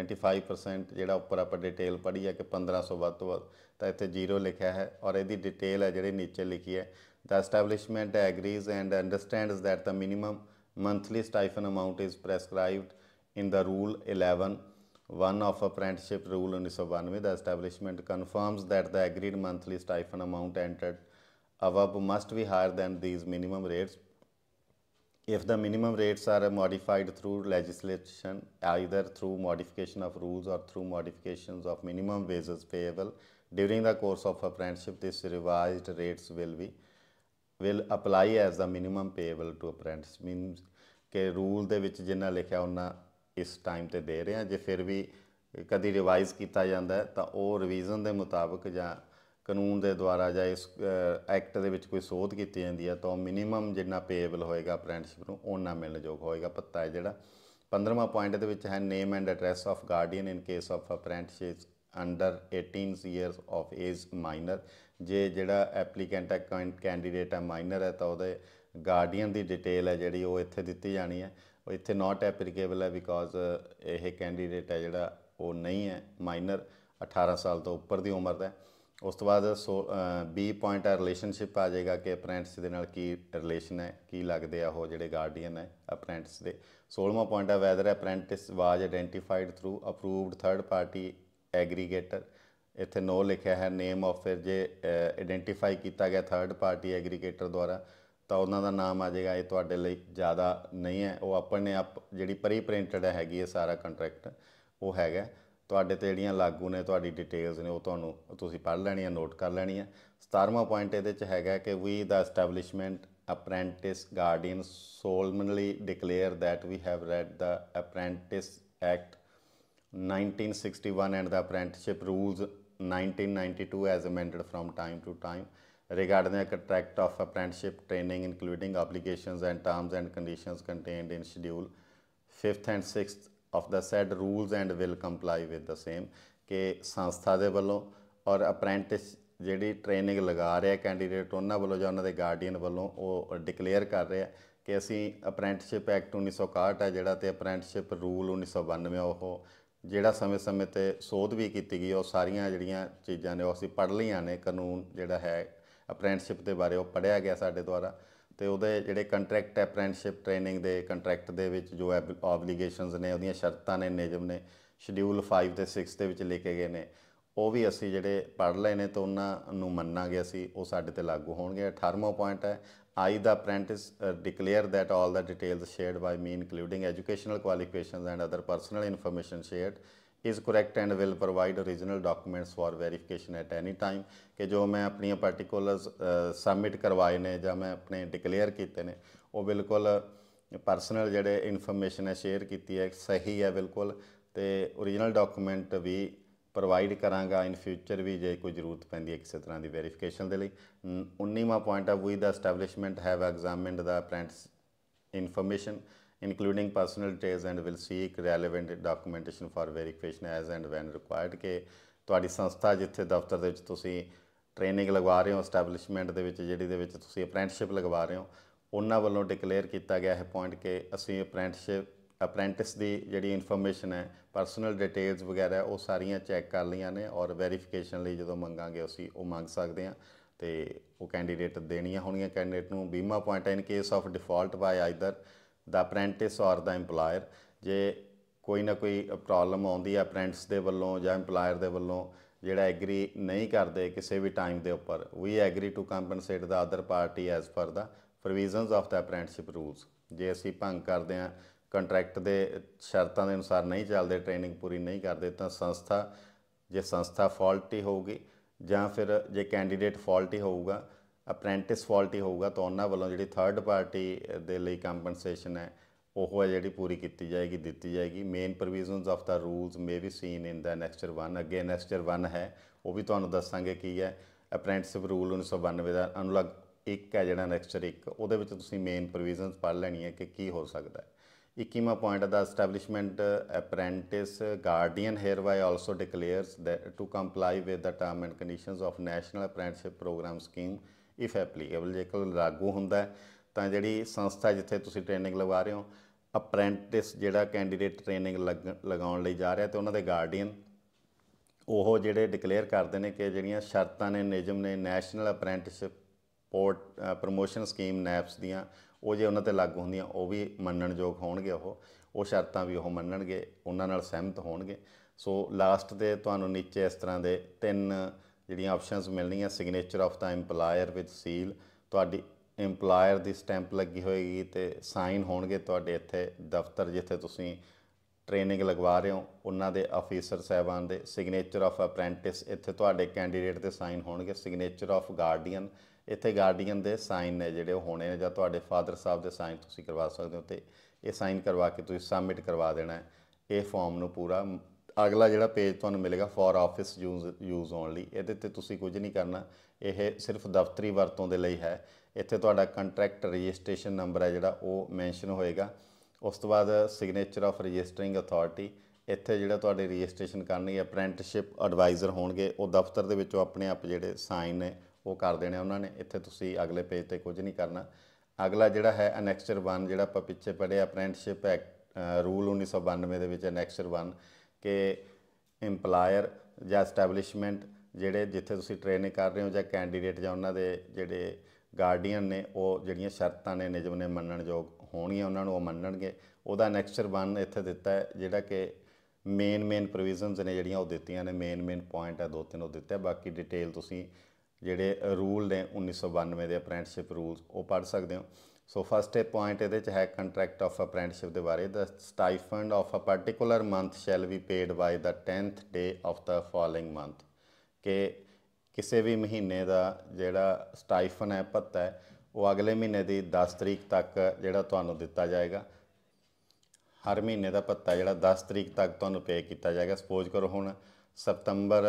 25% ਜਿਹੜਾ ਉੱਪਰ ਆਪਾਂ ਡਿਟੇਲ ਪੜ੍ਹੀ ਹੈ ਕਿ 1500 ਵੱਧ ਤੋਂ ਵੱਧ ਤਾਂ ਇੱਥੇ ਜ਼ੀਰੋ ਲਿਖਿਆ ਹੈ ਔਰ ਇਹਦੀ ਡਿਟੇਲ ਹੈ ਜਿਹੜੀ ਨੀਚੇ ਲਿਖੀ ਹੈ the establishment agrees and understands that the minimum monthly stipend amount is prescribed in the rule 11 1 of apprenticeship rule 1992 the establishment confirms that the agreed monthly stipend amount entered above must be higher than these minimum rates if the minimum rates are modified through legislation either through modification of rules or through modifications of minimum wages payable during the course of apprenticeship these revised rates will be will apply as the minimum payable to apprentice means ਕਿ ਰੂਲ ਦੇ ਵਿੱਚ ਜਿੰਨਾ ਲਿਖਿਆ ਉਹਨਾਂ ਇਸ ਟਾਈਮ ਤੇ ਦੇ ਰਹੇ ਆ ਜੇ ਫਿਰ ਵੀ ਕਦੀ ਰਿਵਾਈਜ਼ ਕੀਤਾ ਜਾਂਦਾ ਤਾਂ ਉਹ ਰਿਵੀਜ਼ਨ ਦੇ ਮੁਤਾਬਕ ਜਾਂ ਕਾਨੂੰਨ ਦੇ ਦੁਆਰਾ ਜਾਂ ਇਸ ਐਕਟ ਦੇ ਵਿੱਚ ਕੋਈ ਸੋਧ ਕੀਤੀ ਜਾਂਦੀ ਹੈ ਤਾਂ ਮਿਨੀਮਮ ਜਿੰਨਾ ਪੇਏਬਲ ਹੋਏਗਾ ਅਪ੍ਰੈਂਟਿਸਸ਼ਿਪ ਨੂੰ ਉਹਨਾਂ ਮਿਲਣਯੋਗ ਹੋਏਗਾ ਪੱਤਾ ਹੈ ਜਿਹੜਾ 15ਵਾਂ ਪੁਆਇੰਟ ਦੇ ਵਿੱਚ ਹੈ name and address of guardian in case of apprentice under 18 years of age minor ਜੇ ਜਿਹੜਾ ਐਪਲੀਕੈਂਟ ਹੈ ਕੈਂਡੀਡੇਟ ਹੈ ਮਾਈਨਰ ਹੈ ਤਾਂ ਉਹਦੇ ਗਾਰਡੀਅਨ ਦੀ ਡਿਟੇਲ ਹੈ ਜਿਹੜੀ ਉਹ ਇੱਥੇ ਦਿੱਤੀ ਜਾਣੀ ਹੈ ਉਹ ਇੱਥੇ ਨਾਟ ਐਪਲੀਕੇਬਲ ਹੈ ਬਿਕੋਜ਼ ਇਹ ਕੈਂਡੀਡੇਟ ਹੈ ਜਿਹੜਾ ਉਹ ਨਹੀਂ ਹੈ ਮਾਈਨਰ 18 ਸਾਲ ਤੋਂ ਉੱਪਰ ਦੀ ਉਮਰ ਦਾ ਉਸ ਤੋਂ ਬਾਅਦ ਬੀ ਪੁਆਇੰਟ ਆ ਰਿਲੇਸ਼ਨਸ਼ਿਪ ਆ ਜਾਏਗਾ ਕਿ ਅਪ੍ਰੈਂਟਿਸ ਦੇ ਨਾਲ ਕੀ ਰਿਲੇਸ਼ਨ ਹੈ ਕੀ ਲੱਗਦੇ ਆ ਉਹ ਜਿਹੜੇ ਗਾਰਡੀਅਨ ਹੈ ਅਪ੍ਰੈਂਟਿਸ ਦੇ 16ਵਾਂ ਪੁਆਇੰਟ ਆ whether apprentice was identified through approved third party aggregator ਇੱਥੇ ਨੋ ਲਿਖਿਆ ਹੈ ਨੇਮ ਆਫ ਫਿਰ ਜੇ ਆਇਡੈਂਟੀਫਾਈ ਕੀਤਾ ਗਿਆ ਥਰਡ ਪਾਰਟੀ ਐਗਰੀਗੇਟਰ ਦੁਆਰਾ ਤਾਂ ਉਹਨਾਂ ਦਾ ਨਾਮ ਆ ਜਾਏਗਾ ਇਹ ਤੁਹਾਡੇ ਲਈ ਜ਼ਿਆਦਾ ਨਹੀਂ ਹੈ ਉਹ ਆਪਣੇ ਆਪ ਜਿਹੜੀ ਪ੍ਰੀ ਪ੍ਰਿੰਟਡ ਹੈਗੀ ਹੈ ਸਾਰਾ ਕੰਟਰੈਕਟ ਉਹ ਹੈਗਾ ਤੁਹਾਡੇ ਤੇ ਜਿਹੜੀਆਂ ਲਾਗੂ ਨੇ ਤੁਹਾਡੀ ਡਿਟੇਲਸ ਨੇ ਉਹ ਤੁਹਾਨੂੰ ਤੁਸੀਂ ਪੜ੍ਹ ਲੈਣੀਆਂ ਨੋਟ ਕਰ ਲੈਣੀਆਂ 17ਵਾਂ ਪੁਆਇੰਟ ਇਹਦੇ ਚ ਹੈਗਾ ਕਿ we the establishment apprentice guardian solemnly declare that we have read the apprentice act 1961 and the apprenticeship rules 1992 as amended from time to time regarding the contract of apprenticeship training including obligations and terms and conditions contained in schedule 5th and 6th of the said rules and will comply with the same ਕਿ ਸੰਸਥਾ ਦੇ ਵੱਲੋਂ ਔਰ ਅਪ੍ਰੈਂਟਿਸ ਜਿਹੜੀ ਟ੍ਰੇਨਿੰਗ ਲਗਾ candidate ohna valo ਵੱਲੋਂ ohna de guardian valo oh declare kar ਕਰ hai ਕਿ ਅਸੀਂ ਅਪ੍ਰੈਂਟਿਸਸ਼ਿਪ ਐਕਟ 1961 ਹੈ ਜਿਹੜਾ ਤੇ ਅਪ੍ਰੈਂਟਿਸਸ਼ਿਪ ਰੂਲ 1992 ਉਹ ਜਿਹੜਾ ਸਮੇਂ-ਸਮੇਂ ਤੇ ਸੋਧ ਵੀ ਕੀਤੀ ਗਈ ਉਹ ਸਾਰੀਆਂ ਜਿਹੜੀਆਂ ਚੀਜ਼ਾਂ ਨੇ ਉਹ ਅਸੀਂ ਪੜ੍ਹ ਲਈਆਂ ਨੇ ਕਾਨੂੰਨ ਜਿਹੜਾ ਹੈ ਅਪ੍ਰੈਂਟਿਸਿਪ ਦੇ ਬਾਰੇ ਉਹ ਪੜਿਆ ਗਿਆ ਸਾਡੇ ਦੁਆਰਾ ਤੇ ਉਹਦੇ ਜਿਹੜੇ ਕੰਟਰੈਕਟ ਅਪ੍ਰੈਂਟਿਸਿਪ ਟ੍ਰੇਨਿੰਗ ਦੇ ਕੰਟਰੈਕਟ ਦੇ ਵਿੱਚ ਜੋ ਆਬਲੀਗੇਸ਼ਨਸ ਨੇ ਉਹਦੀਆਂ ਸ਼ਰਤਾਂ ਨੇ ਨਿਯਮ ਨੇ ਸ਼ਡਿਊਲ 5 ਤੇ 6 ਦੇ ਵਿੱਚ ਲਿਖੇ ਗਏ ਨੇ ਉਹ ਵੀ ਅਸੀਂ ਜਿਹੜੇ ਪੜ੍ਹ ਲਏ ਨੇ ਤਾਂ ਉਹਨਾਂ ਨੂੰ ਮੰਨਾਂਗੇ ਅਸੀਂ ਉਹ ਸਾਡੇ ਤੇ ਲਾਗੂ ਹੋਣਗੇ 18ਵਾਂ ਪੁਆਇੰਟ ਹੈ I, the apprentice, uh, declare that all the details shared by me, including educational qualifications and other personal information shared, is correct and will provide original documents for verification at any time ਕਿ ਜੋ ਮੈਂ ਆਪਣੀਆਂ ਪਾਰਟਿਕੂਲਰਸ ਸਬਮਿਟ ਕਰਵਾਏ ਨੇ ਜਾਂ ਮੈਂ ਆਪਣੇ ਡਿਕਲੇਅਰ ਕੀਤੇ ਨੇ ਉਹ ਬਿਲਕੁਲ ਪਰਸਨਲ ਜਿਹੜੇ ਇਨਫੋਰਮੇਸ਼ਨ ਹੈ ਸ਼ੇਅਰ ਕੀਤੀ ਹੈ ਸਹੀ ਹੈ ਬਿਲਕੁਲ ਤੇ origignal document ਵੀ ਪ੍ਰੋਵਾਈਡ ਕਰਾਂਗਾ ਇਨ ਫਿਊਚਰ ਵੀ ਜੇ ਕੋਈ ਜ਼ਰੂਰਤ ਪੈਂਦੀ ਹੈ ਕਿਸੇ ਤਰ੍ਹਾਂ ਦੀ ਵੈਰੀਫਿਕੇਸ਼ਨ ਦੇ ਲਈ 19ਵਾਂ ਪੁਆਇੰਟ ਆ we the establishment have examined the apprentice information including personal details and will seek relevant documentation for verification as and when required ਕਿ ਤੁਹਾਡੀ ਸੰਸਥਾ ਜਿੱਥੇ ਦਫ਼ਤਰ ਦੇ ਵਿੱਚ ਤੁਸੀਂ ਟ੍ਰੇਨਿੰਗ ਲਗਵਾ ਰਹੇ ਹੋ ਸਟੈਬਲਿਸ਼ਮੈਂਟ ਦੇ ਵਿੱਚ ਜਿਹੜੀ ਦੇ ਵਿੱਚ ਤੁਸੀਂ ਅਪ੍ਰੈਂਟਿਸਸ਼ਿਪ ਲਗਵਾ ਰਹੇ ਹੋ ਉਹਨਾਂ ਵੱਲੋਂ ਡਿਕਲੇਅਰ ਕੀਤਾ ਗਿਆ ਹੈ ਪੁਆਇੰਟ ਕਿ ਅਸੀਂ ਅਪ੍ਰੈਂਟਿਸਸ਼ਿਪ ਅਪ੍ਰੈਂਟਿਸ ਦੀ ਜਿਹੜੀ ਇਨਫੋਰਮੇਸ਼ਨ ਹੈ ਪਰਸਨਲ ਡਿਟੇਲਸ ਵਗੈਰਾ ਉਹ ਸਾਰੀਆਂ ਚੈੱਕ ਕਰ ਲਈਆਂ ਨੇ ਔਰ ਵੈਰੀਫਿਕੇਸ਼ਨ ਲਈ ਜਦੋਂ ਮੰਗਾਂਗੇ ਅਸੀਂ ਉਹ ਮੰਗ ਸਕਦੇ ਹਾਂ ਤੇ ਉਹ ਕੈਂਡੀਡੇਟ ਦੇਣੀਆਂ ਹੋਣੀਆਂ ਕੈਂਡੀਡੇਟ ਨੂੰ ਬੀਮਾ point in case of default by either the apprentice or the EMPLOYER ਜੇ ਕੋਈ ਨਾ ਕੋਈ ਪ੍ਰੋਬਲਮ ਆਉਂਦੀ ਹੈ ਅਪ੍ਰੈਂਟਿਸ ਦੇ ਵੱਲੋਂ ਜਾਂ EMPLOYER ਦੇ ਵੱਲੋਂ ਜਿਹੜਾ ਐਗਰੀ ਨਹੀਂ ਕਰਦੇ ਕਿਸੇ ਵੀ ਟਾਈਮ ਦੇ ਉੱਪਰ we agree to compensate the other party as per the provisions of the apprenticeship rules ਜੇ ਅਸੀਂ ਭੰਗ ਕਰਦੇ ਹਾਂ ਕੰਟਰੈਕਟ ਦੇ ਸ਼ਰਤਾਂ ਦੇ ਅਨੁਸਾਰ ਨਹੀਂ ਚੱਲਦੇ ਟ੍ਰੇਨਿੰਗ ਪੂਰੀ ਨਹੀਂ ਕਰਦੇ ਤਾਂ ਸੰਸਥਾ ਜੇ ਸੰਸਥਾ ਫਾਲਟੀ ਹੋਊਗੀ ਜਾਂ ਫਿਰ ਜੇ ਕੈਂਡੀਡੇਟ ਫਾਲਟੀ ਹੋਊਗਾ ਅਪ੍ਰੈਂਟਿਸ ਫਾਲਟੀ ਹੋਊਗਾ ਤਾਂ ਉਹਨਾਂ ਵੱਲੋਂ ਜਿਹੜੀ ਥਰਡ ਪਾਰਟੀ ਦੇ ਲਈ ਕੰਪਨਸੇਸ਼ਨ ਹੈ ਉਹ ਹੈ ਜਿਹੜੀ ਪੂਰੀ ਕੀਤੀ ਜਾਏਗੀ ਦਿੱਤੀ ਜਾਏਗੀ main provisions of the rules may be seen in the annexure 1 ਅਗੇ ਨੈਕਸਟਰ 1 ਹੈ ਉਹ ਵੀ ਤੁਹਾਨੂੰ ਦੱਸਾਂਗੇ ਕੀ ਹੈ ਅਪ੍ਰੈਂਟਿਸਿਪ ਰੂਲ 1992 ਦਾ ਅਨੁਲਗ 1 ਹੈ ਜਿਹੜਾ ਨੈਕਸਟਰ 1 ਉਹਦੇ ਵਿੱਚ ਤੁਸੀਂ ਮੇਨ ਪ੍ਰੋਵੀਜ਼ਨਸ ਪੜ੍ਹ ਲੈਣੀ ਹੈ ਕਿ ਕੀ ਹੋ ਸਕਦਾ ਹੈ 21ਵਾਂ point the establishment apprentice guardian we also declares to comply with the term and conditions of national apprenticeship program scheme if applicable ਜੇਕਰ ਲਾਗੂ ਹੁੰਦਾ ਤਾਂ ਜਿਹੜੀ ਸੰਸਥਾ ਜਿੱਥੇ ਤੁਸੀਂ ਟ੍ਰੇਨਿੰਗ ਲਗਵਾ ਰਹੇ ਹੋ ਅਪ੍ਰੈਂਟਿਸ ਜਿਹੜਾ ਕੈਂਡੀਡੇਟ ਟ੍ਰੇਨਿੰਗ ਲਗਾਉਣ ਲਈ ਜਾ ਰਿਹਾ ਤੇ ਉਹਨਾਂ ਦੇ ਗਾਰਡੀਅਨ ਉਹ ਜਿਹੜੇ ਡਿਕਲੇਅਰ ਕਰਦੇ ਨੇ ਕਿ ਜਿਹੜੀਆਂ ਸ਼ਰਤਾਂ ਨੇ ਨਿਯਮ ਨੇ national apprenticeship port promotion scheme NAPS ਦੀਆਂ ਉਹ ਜੇ ਉਹਨਾਂ ਤੇ ਲਾਗੂ ਹੁੰਦੀਆਂ ਉਹ ਵੀ ਮੰਨਣਯੋਗ ਹੋਣਗੇ ਉਹ ਉਹ ਸ਼ਰਤਾਂ ਵੀ ਉਹ ਮੰਨਣਗੇ ਉਹਨਾਂ ਨਾਲ ਸਹਿਮਤ ਹੋਣਗੇ ਸੋ ਲਾਸਟ ਤੇ ਤੁਹਾਨੂੰ ਨੀਚੇ ਇਸ ਤਰ੍ਹਾਂ ਦੇ ਤਿੰਨ ਜਿਹੜੀਆਂ ਆਪਸ਼ਨਸ ਮਿਲਣੀਆਂ signature of the EMPLOYER with seal ਤੁਹਾਡੀ EMPLOYER ਦੀ ਸਟੈਂਪ ਲੱਗੀ ਹੋਏਗੀ ਤੇ ਸਾਈਨ ਹੋਣਗੇ ਤੁਹਾਡੇ ਇੱਥੇ ਦਫ਼ਤਰ ਜਿੱਥੇ ਤੁਸੀਂ ਟ੍ਰੇਨਿੰਗ ਲਗਵਾ ਰਹੇ ਹੋ ਉਹਨਾਂ ਦੇ ਅਫੀਸਰ ਸਹਿਬਾਨ ਦੇ ਸਿਗਨੇਚਰ ਆਫ ਅਪ੍ਰੈਂਟਿਸ ਇੱਥੇ ਤੁਹਾਡੇ ਕੈਂਡੀਡੇਟ ਦੇ ਸਾਈਨ ਹੋਣਗੇ ਸਿਗਨੇਚਰ ਆਫ ਗਾਰਡੀਅਨ ਇੱਥੇ ਗਾਰਡੀਅਨ ਦੇ ਸਾਈਨ ਨੇ ਜਿਹੜੇ ਉਹ ਹੋਣੇ ਨੇ ਜਾਂ ਤੁਹਾਡੇ ਫਾਦਰ ਸਾਹਿਬ ਦੇ ਸਾਈਨ ਤੁਸੀਂ ਕਰਵਾ ਸਕਦੇ ਹੋ ਤੇ ਇਹ ਸਾਈਨ ਕਰਵਾ ਕੇ ਤੁਸੀਂ ਸਬਮਿਟ ਕਰਵਾ ਦੇਣਾ ਹੈ ਇਹ ਫਾਰਮ ਨੂੰ ਪੂਰਾ ਅਗਲਾ ਜਿਹੜਾ ਪੇਜ ਤੁਹਾਨੂੰ ਮਿਲੇਗਾ for office use use only ਇਹਦੇ ਤੇ ਤੁਸੀਂ ਕੁਝ ਨਹੀਂ ਕਰਨਾ ਇਹ ਸਿਰਫ ਦਫ਼ਤਰੀ ਵਰਤੋਂ ਦੇ ਲਈ ਹੈ ਇੱਥੇ ਤੁਹਾਡਾ ਕੰਟਰੈਕਟ ਰਜਿਸਟ੍ਰੇਸ਼ਨ ਨੰਬਰ ਹੈ ਜਿਹੜਾ ਉਹ ਮੈਂਸ਼ਨ ਹੋਏਗਾ ਉਸ ਤੋਂ ਬਾਅਦ ਸਿਗਨੇਚਰ ਆਫ ਰਜਿਸਟਰਿੰਗ ਅਥਾਰਟੀ ਇੱਥੇ ਜਿਹੜਾ ਤੁਹਾਡੇ ਰਜਿਸਟ੍ਰੇਸ਼ਨ ਕਰਨੀ ਹੈ ਅਪ੍ਰੈਂਟਿਸਸ਼ਿਪ ਐਡਵਾਈਜ਼ਰ ਹੋਣਗੇ ਉਹ ਦਫ਼ਤਰ ਦੇ ਵਿੱਚੋਂ ਆਪਣੇ ਆਪ ਜਿਹੜੇ ਸਾਈਨ ਨੇ ਉਹ ਕਰ ਦੇਣੇ ਉਹਨਾਂ ਨੇ ਇੱਥੇ ਤੁਸੀਂ ਅਗਲੇ ਪੇਜ ਤੇ ਕੁਝ ਨਹੀਂ ਕਰਨਾ ਅਗਲਾ ਜਿਹੜਾ ਹੈ ਅਨੈਕਸਚਰ 1 ਜਿਹੜਾ ਆਪਾਂ ਪਿੱਛੇ ਪੜਿਆ ਅਪ੍ਰੈਂਟਿਸਸ਼ਿਪ ਐਕਟ ਰੂਲ 1992 ਦੇ ਵਿੱਚ ਅਨੈਕਸਚਰ 1 ਕਿ ਏਮਪਲਾਇਰ ਜਾਂ ਐਸਟੈਬਲਿਸ਼ਮੈਂਟ ਜਿਹੜੇ ਜਿੱਥੇ ਤੁਸੀਂ ਟ੍ਰੇਨਿੰਗ ਕਰ ਰਹੇ ਹੋ ਜਾਂ ਕੈਂਡੀਡੇਟ ਜਾਂ ਉਹਨਾਂ ਦੇ ਜਿਹੜੇ ਗਾਰਡੀਅਨ ਨੇ ਉਹ ਜਿਹੜੀਆਂ ਸ਼ਰਤਾਂ ਨੇ ਨਿਯਮ ਨੇ ਮੰਨਣ ਹੋਣੀਆਂ ਉਹਨਾਂ ਨੂੰ ਉਹ ਮੰਨਣਗੇ ਉਹਦਾ ਅਨੈਕਸਚਰ 1 ਇੱਥੇ ਦਿੱਤਾ ਹੈ ਜਿਹੜਾ ਕਿ ਮੇਨ ਮੇਨ ਪ੍ਰੋਵੀਜ਼ਨਸ ਨੇ ਜਿਹੜੀਆਂ ਉਹ ਦਿੱਤੀਆਂ ਨੇ ਮੇਨ ਮੇਨ ਪੁਆਇੰਟ ਹੈ ਦੋ ਤਿੰਨ ਉਹ ਦਿੱਤੇ ਬਾਕੀ ਡਿਟੇਲ ਤੁਸੀਂ ਜਿਹੜੇ ਰੂਲ ਨੇ 1992 ਦੇ ਅਪ੍ਰੈਂਟਿਸਸ਼ਿਪ ਰੂਲਸ ਉਹ ਪੜ ਸਕਦੇ ਹੋ ਸੋ ਫਸਟ ਏ ਪੁਆਇੰਟ ਇਹਦੇ ਚ ਹੈ ਕੰਟਰੈਕਟ ਆਫ ਅਪ੍ਰੈਂਟਿਸਸ਼ਿਪ ਦੇ ਬਾਰੇ the stipend of a particular month shall be paid by the 10th day of the following month ਕਿ ਕਿਸੇ ਵੀ ਮਹੀਨੇ ਦਾ ਜਿਹੜਾ ਸਟਾਈਫਨ ਹੈ ਭੱਤਾ ਹੈ ਉਹ ਅਗਲੇ ਮਹੀਨੇ ਦੀ 10 ਤਰੀਕ ਤੱਕ ਜਿਹੜਾ ਤੁਹਾਨੂੰ ਦਿੱਤਾ ਜਾਏਗਾ ਹਰ ਮਹੀਨੇ ਦਾ ਭੱਤਾ ਜਿਹੜਾ 10 ਤਰੀਕ ਤੱਕ ਤੁਹਾਨੂੰ ਪੇ ਕੀਤਾ ਜਾਏਗਾ ਸਪੋਜ਼ ਕਰੋ ਹੁਣ ਸਤੰਬਰ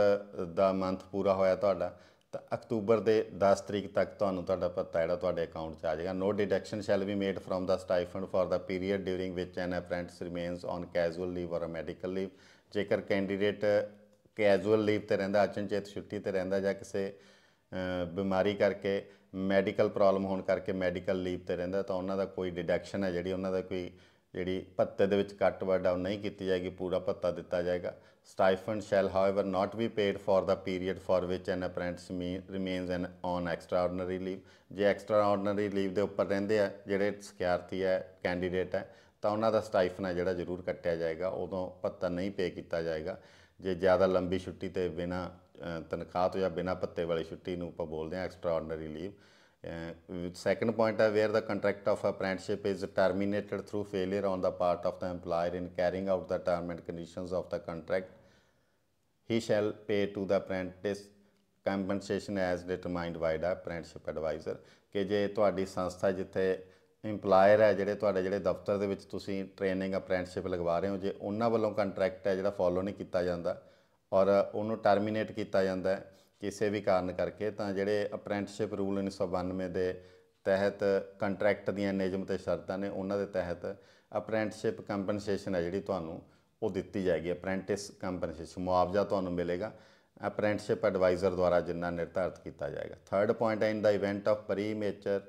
ਦਾ ਮੰਥ ਪੂਰਾ ਹੋਇਆ ਤੁਹਾਡਾ ਤਾਂ ਅਕਤੂਬਰ ਦੇ 10 ਤਰੀਕ ਤੱਕ ਤੁਹਾਨੂੰ ਤੁਹਾਡਾ ਪਤਾ ਜਿਹੜਾ ਤੁਹਾਡੇ ਅਕਾਊਂਟ 'ਚ ਆ ਜਾਏਗਾ no deduction shall be made from the stipend for the period during which an apprentice remains on casual leave or medical leave ਜੇਕਰ ਕੈਂਡੀਡੇਟ ਕੈਜੂਅਲ ਲੀਵ ਤੇ ਰਹਿੰਦਾ ਅਚਨਚੇਤ ਛੁੱਟੀ ਤੇ ਰਹਿੰਦਾ ਜਾਂ ਕਿਸੇ ਬਿਮਾਰੀ ਕਰਕੇ ਮੈਡੀਕਲ ਪ੍ਰੋਬਲਮ ਹੋਣ ਕਰਕੇ ਮੈਡੀਕਲ ਲੀਵ ਤੇ ਰਹਿੰਦਾ ਤਾਂ ਉਹਨਾਂ ਦਾ ਕੋਈ ਡਿਡਕਸ਼ਨ ਹੈ ਜਿਹੜੀ ਉਹਨਾਂ ਦਾ ਕੋਈ ਜਿਹੜੀ ਪੱਤੇ ਦੇ ਵਿੱਚ ਕੱਟ ਵਡਾਉ ਨਹੀਂ ਕੀਤੀ ਜਾਏਗੀ ਪੂਰਾ ਪੱਤਾ ਦਿੱਤਾ ਜਾਏਗਾ stipend shall however not be paid for the period for which an apprentice remains an on extraordinary leave ਜੇ ਐਕਸਟਰਾਆਰਡਨਰੀ ਲੀਵ ਦੇ ਉੱਪਰ ਰਹਿੰਦੇ ਆ ਜਿਹੜੇ ਸਿਕਿਉਰਟੀ ਹੈ ਕੈਂਡੀਡੇਟ ਹੈ ਤਾਂ ਉਹਨਾਂ ਦਾ ਸਟਾਈਫਨ ਹੈ ਜਿਹੜਾ ਜ਼ਰੂਰ ਕੱਟਿਆ ਜਾਏਗਾ ਉਦੋਂ ਪੱਤਾ ਨਹੀਂ ਪੇ ਕੀਤਾ ਜਾਏਗਾ ਜੇ ਜ਼ਿਆਦਾ ਲੰਬੀ ਛੁੱਟੀ ਤੇ ਬਿਨਾ ਤਨਖਾਹ ਤੋਂ ਜਾਂ ਬਿਨਾ ਪੱਤੇ ਵਾਲੀ ਛੁੱਟੀ ਨੂੰ ਆਪਾਂ ਬੋਲਦੇ ਆ extraordinary leave second point where the contract of apprenticeship is terminated through failure on the part of the employer in carrying out the term and conditions of the contract, he shall pay to the apprentice compensation as determined by the apprenticeship advisor ke je ਤੁਹਾਡੀ sanstha jithe EMPLOYER ਹੈ ਜਿਹੜੇ ਤੁਹਾਡੇ ਜਿਹੜੇ ਦਫ਼ਤਰ ਦੇ ਵਿੱਚ ਤੁਸੀਂ ਟ੍ਰੇਨਿੰਗ ਅਪ੍ਰੈਂਟਿਸਸ਼ਿਪ ਲਗਵਾ ਰਹੇ ਹੋ ਜੇ ਉਹਨਾਂ ਵੱਲੋਂ ਕੰਟਰੈਕਟ ਹੈ ਜਿਹੜਾ ਫੋਲੋ ਨਹੀਂ ਕੀਤਾ ਜਾਂਦਾ ਔਰ ਉਹਨੂੰ ਟਰਮੀਨੇਟ ਕੀਤਾ ਜਾਂਦਾ ਕਿਸੇ ਵੀ ਕਾਰਨ ਕਰਕੇ ਤਾਂ ਜਿਹੜੇ ਅਪ੍ਰੈਂਟਿਸਸ਼ਿਪ ਰੂਲ 1992 ਦੇ ਤਹਿਤ ਕੰਟਰੈਕਟ ਦੀਆਂ ਨਿਯਮ ਤੇ ਸ਼ਰਤਾਂ ਨੇ ਉਹਨਾਂ ਦੇ ਤਹਿਤ ਅਪ੍ਰੈਂਟਿਸਸ਼ਿਪ ਕੰਪਨਸੇਸ਼ਨ ਹੈ ਜਿਹੜੀ ਤੁਹਾਨੂੰ ਉਹ ਦਿੱਤੀ ਜਾਏਗੀ ਅਪ੍ਰੈਂਟਿਸ ਕੰਪਨਸੇਸ਼ਨ ਮੁਆਵਜ਼ਾ ਤੁਹਾਨੂੰ ਮਿਲੇਗਾ ਅਪ੍ਰੈਂਟਿਸਸ਼ਿਪ ਐਡਵਾਈਜ਼ਰ ਦੁਆਰਾ ਜਿੰਨਾ ਨਿਰਧਾਰਿਤ ਕੀਤਾ ਜਾਏਗਾ third point in the event of premature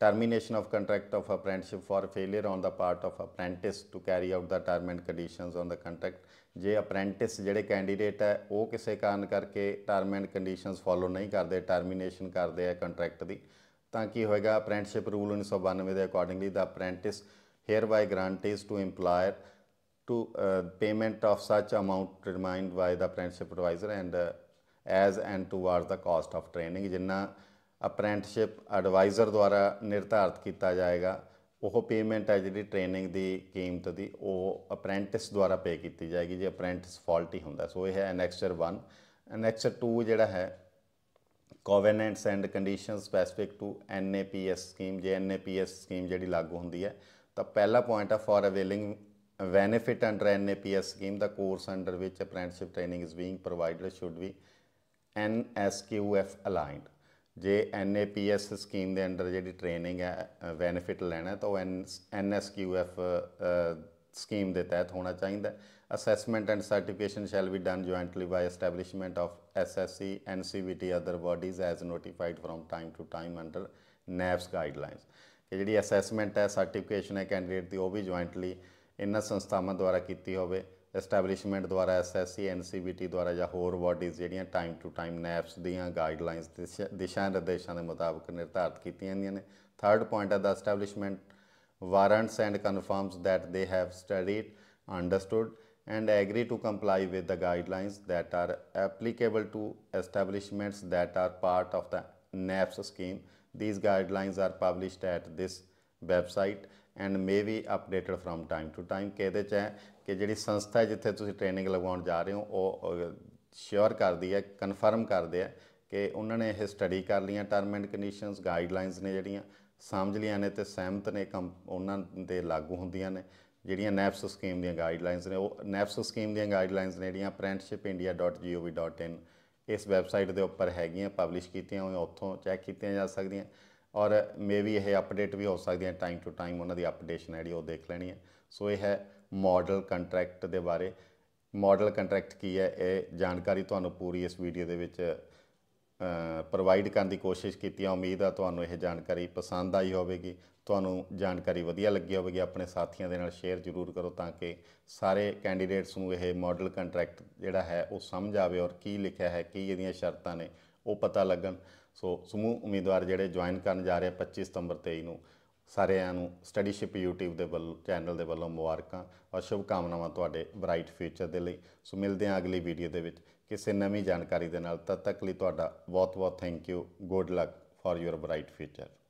termination of contract of apprenticeship for failure on the part of apprentice to carry out the term and conditions on the contract ਜੇ ਅਪ੍ਰੈਂਟਿਸ ਜਿਹੜੇ ਕੈਂਡੀਡੇਟ ਹੈ ਉਹ ਕਿਸੇ ਕਾਰਨ ਕਰਕੇ ਟਰਮ ਐਂਡ ਕੰਡੀਸ਼ਨਸ ਫਾਲੋ ਨਹੀਂ ਕਰਦੇ ਟਰਮੀਨੇਸ਼ਨ ਕਰਦੇ ਆ ਕੰਟਰੈਕਟ ਦੀ ਤਾਂ ਕੀ ਹੋਏਗਾ ਅਪ੍ਰੈਂਟਿਸਸ਼ਿਪ ਰੂਲ 1992 ਦੇ accordingly the apprentice hereby guarantees to employer to payment of such amount amount by the the adviser and as and as the cost of training ਜਿੰਨਾ apprenticeship ਐਡਵਾਈਜ਼ਰ ਦੁਆਰਾ ਨਿਰਧਾਰਤ ਕੀਤਾ ਜਾਏਗਾ ਉਹ ਪੇਮੈਂਟ ਹੈ ਜਿਹੜੀ ਟ੍ਰੇਨਿੰਗ ਦੀ ਕੀਮਤ ਦੀ ਉਹ ਅਪ੍ਰੈਂਟਿਸ ਦੁਆਰਾ ਪੇ ਕੀਤੀ ਜਾਏਗੀ ਜੇ ਅਪ੍ਰੈਂਟਿਸ ਫਾਲਟੀ ਹੁੰਦਾ ਸੋ ਇਹ ਹੈ ਐਨੈਕਸਰ 1 ਐਨੈਕਸਰ 2 ਜਿਹੜਾ ਹੈ covenants and condition specific to NAPS scheme ਜੇ ਐਨਏਪੀਐਸ ਸਕੀਮ ਜਿਹੜੀ ਲਾਗੂ ਹੁੰਦੀ ਹੈ ਤਾਂ ਪਹਿਲਾ ਪੁਆਇੰਟ ਆ for availing benefit under NAPS scheme the course under ਵਿੱਚ apprenticeship training is being provided should be NSQF aligned ਜੇ ਐਨਏਪੀਐਸ ਸਕੀਮ ਦੇ ਅੰਡਰ ਜਿਹੜੀ ਟ੍ਰੇਨਿੰਗ ਹੈ ਬੈਨੀਫਿਟ ਲੈਣਾ ਤਾਂ ਉਹ ਐਨਐਸਕਿਊਐਫ ਸਕੀਮ ਦੇ ਤਹਿਤ ਹੋਣਾ ਚਾਹੀਦਾ assessment and certification shall be done jointly by establishment of SSC NCVT other bodies as notified from time to time under NAPS guidelines ਕਿ ਜਿਹੜੀ ਅਸੈਸਮੈਂਟ ਹੈ ਸਰਟੀਫਿਕੇਸ਼ਨ ਹੈ ਕੈਂਡੀਡੇਟ ਦੀ ਉਹ ਵੀ ਜੁਆਇੰਟਲੀ ਇਹਨਾਂ ਸੰਸਥਾਵਾਂ ਦੁਆਰਾ ਕੀਤੀ ਹੋਵੇ ਐਸਟੈਬਲਿਸ਼ਮੈਂਟ ਦੁਆਰਾ ਐਸਐਸਸੀ ਐਨਸੀਬੀਟੀ ਦੁਆਰਾ ਜਾਂ ਹੋਰ ਬਾਡੀਜ਼ ਜਿਹੜੀਆਂ ਟਾਈਮ ਟੂ ਟਾਈਮ ਨੈਪਸ ਦੀਆਂ ਗਾਈਡਲਾਈਨਸ ਦਿਸ਼ਾ ਨਿਰਦੇਸ਼ਾਂ ਦੇ ਮੁਤਾਬਕ ਨਿਰਧਾਰਤ ਕੀਤੀਆਂ ਜਾਂਦੀਆਂ ਨੇ ਥਰਡ ਪੁਆਇੰਟ ਹੈ the establishment warrants and confirms that they have studied, understood and agree to comply with the guidelines that are applicable to establishments that are part of the NAPS scheme. These guidelines are published at this website and may be updated from time to time. कहते चाहे ਕਿ ਜਿਹੜੀ ਸੰਸਥਾ ਜਿੱਥੇ ਤੁਸੀਂ ਟ੍ਰੇਨਿੰਗ ਲਗਾਉਣ ਜਾ ਰਹੇ ਹੋ ਉਹ ਸ਼ੋਰ ਕਰਦੀ ਹੈ ਕਨਫਰਮ ਕਰਦੇ ਆ ਕਿ ਉਹਨਾਂ ਨੇ ਇਹ ਸਟੱਡੀ ਕਰ ਲਈਆਂ ਟਰਮ ਐਂਡ ਕੰਡੀਸ਼ਨਸ ਗਾਈਡਲਾਈਨਸ ਨੇ ਜਿਹੜੀਆਂ ਸਮਝ ਲਈਆਂ ਨੇ ਤੇ ਸਹਿਮਤ ਨੇ ਉਹਨਾਂ ਦੇ ਲਾਗੂ ਹੁੰਦੀਆਂ ਨੇ ਜਿਹੜੀਆਂ ਨੈਪਸ ਸਕੀਮ ਦੀਆਂ ਗਾਈਡਲਾਈਨਸ ਨੇ ਉਹ ਨੈਪਸ ਸਕੀਮ ਦੀਆਂ ਗਾਈਡਲਾਈਨਸ ਨੇ ਜਿਹੜੀਆਂ apprenticeshipindia.gov.in ਇਸ ਵੈਬਸਾਈਟ ਦੇ ਉੱਪਰ ਹੈਗੀਆਂ ਪਬਲਿਸ਼ ਕੀਤੀਆਂ ਹੋਈਆਂ ਉੱਥੋਂ ਚੈੱਕ ਕੀਤੀਆਂ ਜਾ ਸਕਦੀਆਂ ਔਰ ਮੇਬੀ ਇਹ ਅਪਡੇਟ ਵੀ ਹੋ ਸਕਦੀਆਂ ਟਾਈਮ ਟੂ ਟਾਈਮ ਉਹਨਾਂ ਦੀ ਅਪਡੇਸ਼ਨ ਜਿਹੜੀ ਉਹ ਦੇਖ ਲੈਣੀ ਹੈ ਸੋ ਇਹ ਹੈ ਮਾਡਲ ਕੰਟਰੈਕਟ ਦੇ ਬਾਰੇ ਮਾਡਲ ਕੰਟਰੈਕਟ ਕੀ ਹੈ ਇਹ ਜਾਣਕਾਰੀ ਤੁਹਾਨੂੰ ਪੂਰੀ ਇਸ ਵੀਡੀਓ ਦੇ ਵਿੱਚ ਪ੍ਰੋਵਾਈਡ ਕਰਨ ਦੀ ਕੋਸ਼ਿਸ਼ ਕੀਤੀ ਆ ਉਮੀਦ ਆ ਤੁਹਾਨੂੰ ਇਹ ਜਾਣਕਾਰੀ ਪਸੰਦ ਆਈ ਹੋਵੇਗੀ ਤੁਹਾਨੂੰ ਜਾਣਕਾਰੀ ਵਧੀਆ ਲੱਗੀ ਹੋਵੇਗੀ ਆਪਣੇ ਸਾਥੀਆਂ ਦੇ ਨਾਲ ਸ਼ੇਅਰ ਜ਼ਰੂਰ ਕਰੋ ਤਾਂ ਕਿ ਸਾਰੇ ਕੈਂਡੀਡੇਟਸ ਨੂੰ ਇਹ ਮਾਡਲ ਕੰਟਰੈਕਟ ਜਿਹੜਾ ਹੈ ਉਹ ਸਮਝ ਆਵੇ ਔਰ ਕੀ ਲਿਖਿਆ ਹੈ ਕੀ ਇਹਦੀਆਂ ਸ਼ਰਤਾਂ ਨੇ ਉਹ ਪਤਾ ਲੱਗਣ ਸੋ ਸਮੂਹ ਉਮੀਦਵਾਰ ਜਿਹੜੇ ਜੁਆਇਨ ਕਰਨ ਜਾ ਰਹੇ 25 ਸਤੰਬਰ 23 ਨੂੰ ਸਾਰਿਆਂ ਨੂੰ ਸਟੱਡੀਸ਼ਿਪ YouTube ਦੇ ਵੱਲ ਚੈਨਲ ਦੇ ਵੱਲੋਂ ਮੁਬਾਰਕਾਂ ਔਰ ਸ਼ੁਭ ਕਾਮਨਾਵਾਂ ਤੁਹਾਡੇ ਬ੍ਰਾਈਟ ਫਿਊਚਰ ਦੇ ਲਈ ਸੋ ਮਿਲਦੇ ਹਾਂ ਅਗਲੀ ਵੀਡੀਓ ਦੇ ਵਿੱਚ ਕਿਸੇ ਨਵੀਂ ਜਾਣਕਾਰੀ ਦੇ ਨਾਲ ਤਦ ਤੱਕ ਲਈ ਤੁਹਾਡਾ ਬਹੁਤ ਬਹੁਤ thank you good luck for your bright future